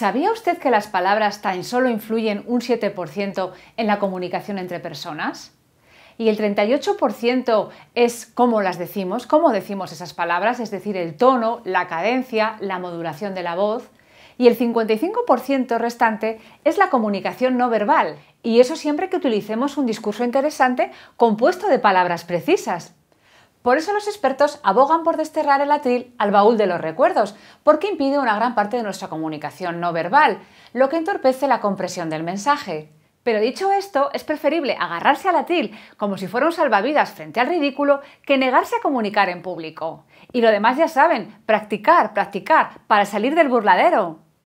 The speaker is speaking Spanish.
¿Sabía usted que las palabras tan solo influyen un 7% en la comunicación entre personas? Y el 38% es cómo las decimos, cómo decimos esas palabras, es decir, el tono, la cadencia, la modulación de la voz. Y el 55% restante es la comunicación no verbal, y eso siempre que utilicemos un discurso interesante compuesto de palabras precisas, por eso los expertos abogan por desterrar el atril al baúl de los recuerdos, porque impide una gran parte de nuestra comunicación no verbal, lo que entorpece la compresión del mensaje. Pero dicho esto, es preferible agarrarse al atril como si fuera un salvavidas frente al ridículo que negarse a comunicar en público. Y lo demás ya saben, practicar, practicar, para salir del burladero.